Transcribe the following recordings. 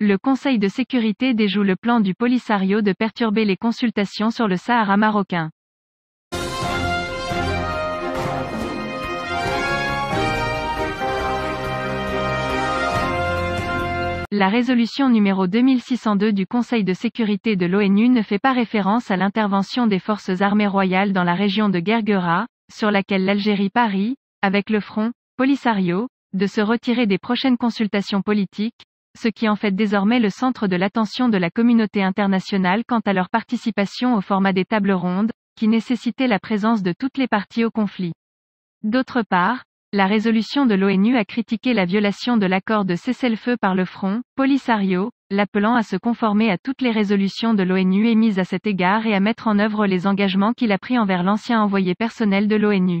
Le Conseil de sécurité déjoue le plan du Polisario de perturber les consultations sur le Sahara marocain. La résolution numéro 2602 du Conseil de sécurité de l'ONU ne fait pas référence à l'intervention des forces armées royales dans la région de Gergera, sur laquelle l'Algérie parie, avec le front Polisario, de se retirer des prochaines consultations politiques, ce qui en fait désormais le centre de l'attention de la communauté internationale quant à leur participation au format des tables rondes, qui nécessitait la présence de toutes les parties au conflit. D'autre part, la résolution de l'ONU a critiqué la violation de l'accord de cessez-le-feu par le Front, Polisario, l'appelant à se conformer à toutes les résolutions de l'ONU émises à cet égard et à mettre en œuvre les engagements qu'il a pris envers l'ancien envoyé personnel de l'ONU.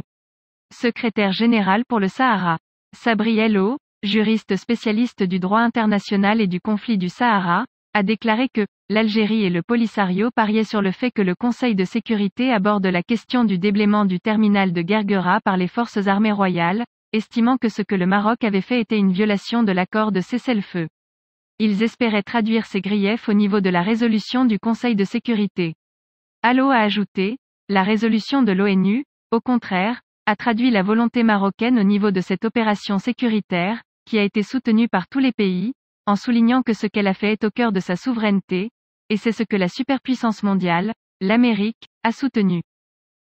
Secrétaire général pour le Sahara. Sabriello, juriste spécialiste du droit international et du conflit du Sahara, a déclaré que l'Algérie et le Polisario pariaient sur le fait que le Conseil de sécurité aborde la question du déblaiement du terminal de Gergera par les forces armées royales, estimant que ce que le Maroc avait fait était une violation de l'accord de cessez-le-feu. Ils espéraient traduire ces griefs au niveau de la résolution du Conseil de sécurité. Allo a ajouté, la résolution de l'ONU, au contraire, a traduit la volonté marocaine au niveau de cette opération sécuritaire, qui a été soutenue par tous les pays, en soulignant que ce qu'elle a fait est au cœur de sa souveraineté, et c'est ce que la superpuissance mondiale, l'Amérique, a soutenu.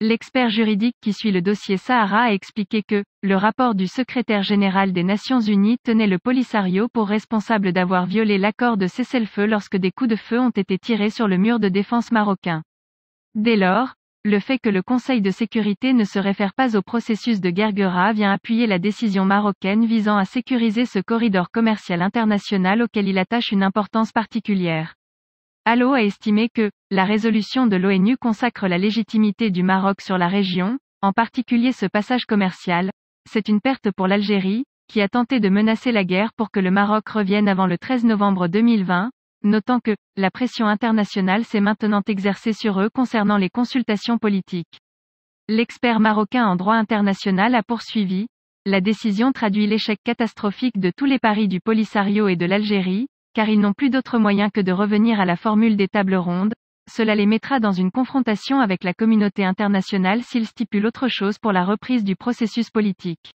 L'expert juridique qui suit le dossier Sahara a expliqué que, le rapport du secrétaire général des Nations Unies tenait le Polisario pour responsable d'avoir violé l'accord de cessez-le-feu lorsque des coups de feu ont été tirés sur le mur de défense marocain. Dès lors, le fait que le Conseil de sécurité ne se réfère pas au processus de Gergera vient appuyer la décision marocaine visant à sécuriser ce corridor commercial international auquel il attache une importance particulière. Allo a estimé que la résolution de l'ONU consacre la légitimité du Maroc sur la région, en particulier ce passage commercial. C'est une perte pour l'Algérie, qui a tenté de menacer la guerre pour que le Maroc revienne avant le 13 novembre 2020, Notant que la pression internationale s'est maintenant exercée sur eux concernant les consultations politiques. L'expert marocain en droit international a poursuivi, la décision traduit l'échec catastrophique de tous les paris du Polisario et de l'Algérie, car ils n'ont plus d'autre moyen que de revenir à la formule des tables rondes, cela les mettra dans une confrontation avec la communauté internationale s'ils stipulent autre chose pour la reprise du processus politique.